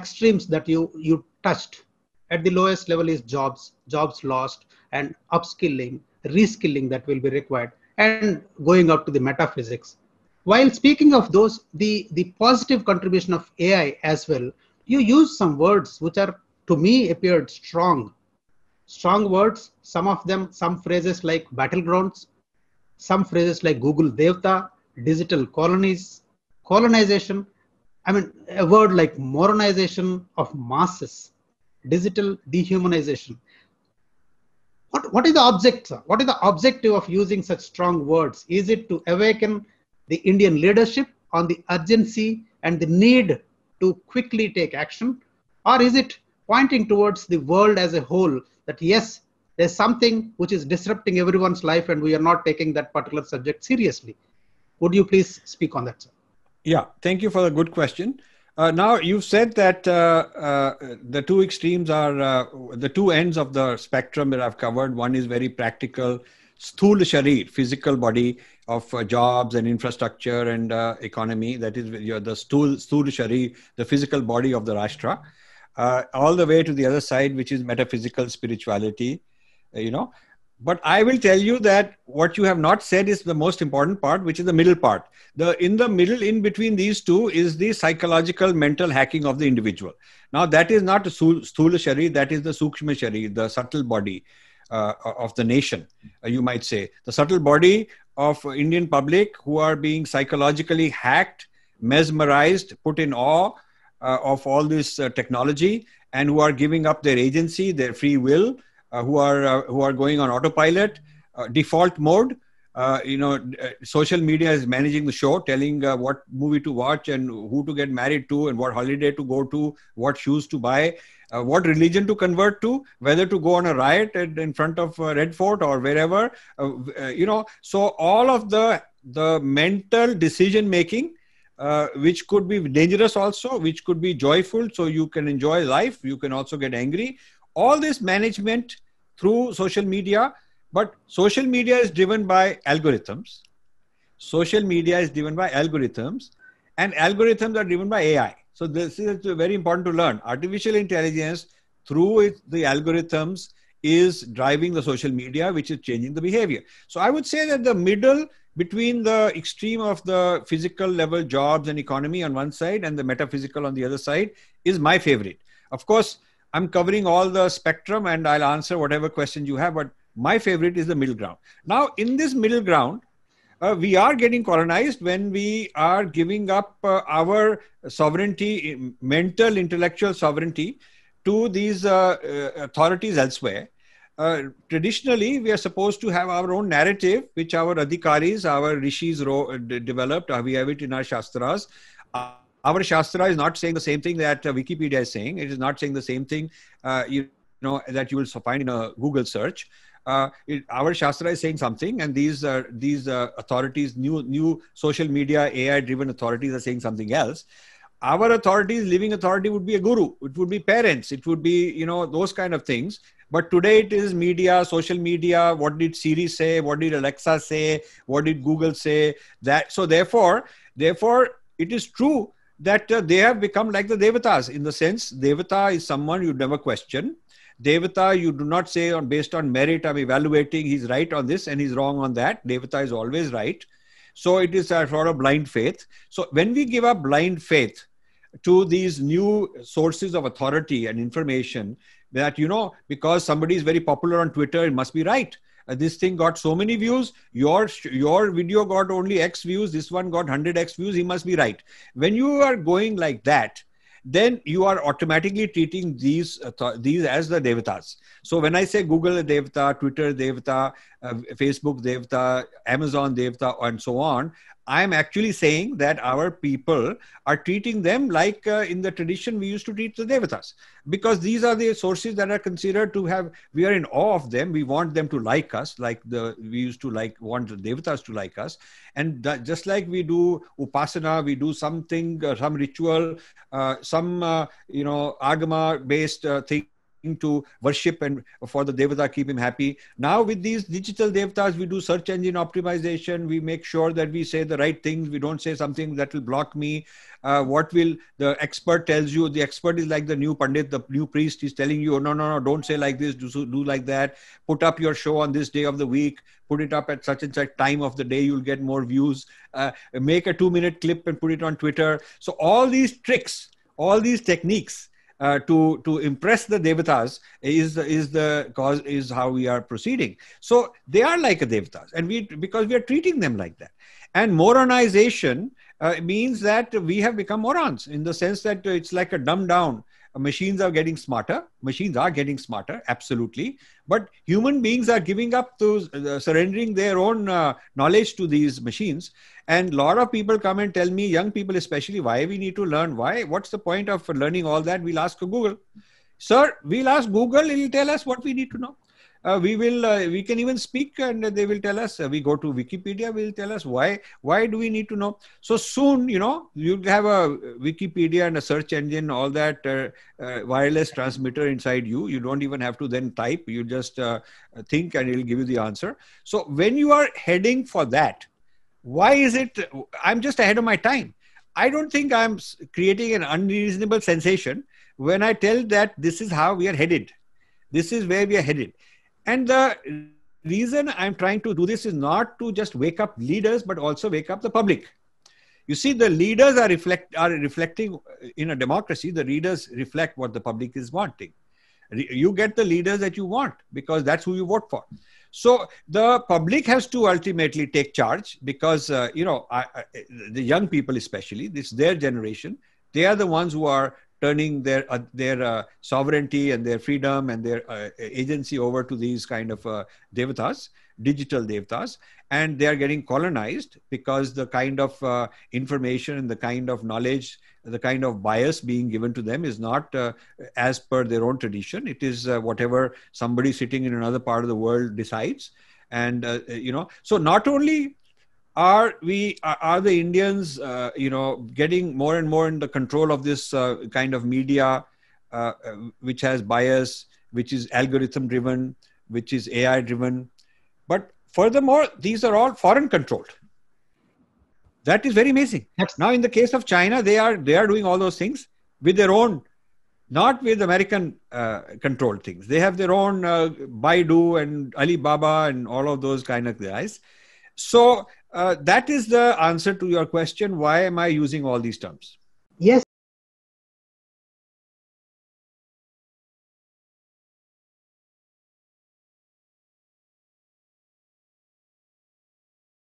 extremes that you you touched at the lowest level is jobs jobs lost and upskilling reskilling that will be required and going up to the metaphysics while speaking of those the the positive contribution of ai as well you use some words which are to me appeared strong strong words some of them some phrases like battlegrounds some phrases like google devta digital colonies colonization I mean, a word like moronization of masses, digital dehumanization. What, what is the object? Sir? What is the objective of using such strong words? Is it to awaken the Indian leadership on the urgency and the need to quickly take action? Or is it pointing towards the world as a whole that yes, there's something which is disrupting everyone's life and we are not taking that particular subject seriously? Would you please speak on that, sir? Yeah, thank you for the good question. Uh, now you've said that uh, uh, the two extremes are uh, the two ends of the spectrum that I've covered. One is very practical, sthul sharir, physical body of uh, jobs and infrastructure and uh, economy. That is you the sthul, sthul sharir, the physical body of the rashtra. all the way to the other side, which is metaphysical spirituality. You know, but I will tell you that what you have not said is the most important part, which is the middle part. The in the middle, in between these two, is the psychological mental hacking of the individual. Now that is not the sthula shari, that is the sukshma shari, the subtle body uh, of the nation. Uh, you might say the subtle body of Indian public who are being psychologically hacked, mesmerized, put in awe uh, of all this uh, technology, and who are giving up their agency, their free will uh, who are uh, who are going on autopilot, uh, default mode. you know, social media is managing the show, telling what movie to watch and who to get married to, and what holiday to go to, what shoes to buy, what religion to convert to, whether to go on a riot at, in front of Red Fort or wherever. you know, so all of the the mental decision making uh, which could be dangerous also which could be joyful so you can enjoy life you can also get angry all this management through social media, but social media is driven by algorithms. Social media is driven by algorithms, and algorithms are driven by AI. So this is very important to learn. Artificial intelligence through it, the algorithms is driving the social media, which is changing the behavior. So I would say that the middle between the extreme of the physical level jobs and economy on one side and the metaphysical on the other side is my favorite. Of course, I'm covering all the spectrum and I'll answer whatever questions you have. But my favorite is the middle ground. Now, in this middle ground, uh, we are getting colonized when we are giving up uh, our sovereignty, mental, intellectual sovereignty to these uh, uh authorities elsewhere. Uh, traditionally, we are supposed to have our own narrative, which our adhikaris, our rishis developed. Uh, we have it in our shastras our Shastra is not saying the same thing that uh, Wikipedia is saying. It is not saying the same thing, uh, you know, that you will find in a Google search. Uh, it, our Shastra is saying something, and these uh, these uh, authorities, new new social media AI-driven authorities, are saying something else. Our authorities, living authority, would be a guru. It would be parents. It would be you know those kind of things. But today it is media, social media. What did Siri say? What did Alexa say? What did Google say? That so therefore, therefore it is true that uh, they have become like the devatas in the sense devata is someone you never question devata you do not say on based on merit i'm evaluating he's right on this and he's wrong on that devata is always right so it is a sort of blind faith so when we give up blind faith to these new sources of authority and information that you know because somebody is very popular on twitter it must be right uh, this thing got so many views your your video got only x views this one got 100x views he must be right when you are going like that then you are automatically treating these uh, th- these as the devatas so when i say google a devata twitter a devata uh, Facebook Devta, Amazon Devta, and so on. I'm actually saying that our people are treating them like uh, in the tradition we used to treat the Devatas, because these are the sources that are considered to have, we are in awe of them. We want them to like us, like the we used to like, want the Devatas to like us. And that, just like we do Upasana, we do something, uh, some ritual, uh, some, uh, you know, Agama based uh, thing to worship and for the devata keep him happy now with these digital devatas we do search engine optimization we make sure that we say the right things we don't say something that will block me uh, what will the expert tells you the expert is like the new pandit the new priest is telling you no no no don't say like this do, do like that put up your show on this day of the week put it up at such and such time of the day you'll get more views uh, make a two minute clip and put it on twitter so all these tricks all these techniques uh, to to impress the devatas is is the cause is how we are proceeding. So they are like a devatas, and we because we are treating them like that. And moronization uh, means that we have become morons in the sense that it's like a dumb down machines are getting smarter. Machines are getting smarter, absolutely. But human beings are giving up those, uh, surrendering their own uh, knowledge to these machines. And a lot of people come and tell me, young people especially, why we need to learn. Why? What's the point of learning all that? We'll ask Google. Sir, we'll ask Google, it'll tell us what we need to know uh, we will uh, we can even speak and they will tell us uh, we go to wikipedia will tell us why why do we need to know so soon you know you'll have a wikipedia and a search engine all that uh, uh, wireless transmitter inside you you don't even have to then type you just uh, think and it'll give you the answer so when you are heading for that why is it i'm just ahead of my time i don't think i'm creating an unreasonable sensation when i tell that this is how we are headed this is where we are headed and the reason I'm trying to do this is not to just wake up leaders, but also wake up the public. You see, the leaders are reflect are reflecting in a democracy. The readers reflect what the public is wanting. You get the leaders that you want because that's who you vote for. So the public has to ultimately take charge because uh, you know I, I, the young people, especially, this their generation. They are the ones who are turning their uh, their uh, sovereignty and their freedom and their uh, agency over to these kind of uh, devatas digital devatas and they are getting colonized because the kind of uh, information and the kind of knowledge the kind of bias being given to them is not uh, as per their own tradition it is whatever somebody sitting in another part of the world decides and you know so not only are we are the indians uh, you know getting more and more in the control of this uh, kind of media uh, uh which has bias which is algorithm driven which is ai driven but furthermore these are all foreign controlled that is very amazing yes. now in the case of china they are they are doing all those things with their own not with american uh, controlled things they have their own uh, baidu and alibaba and all of those kind of guys so uh, that is the answer to your question why am i using all these terms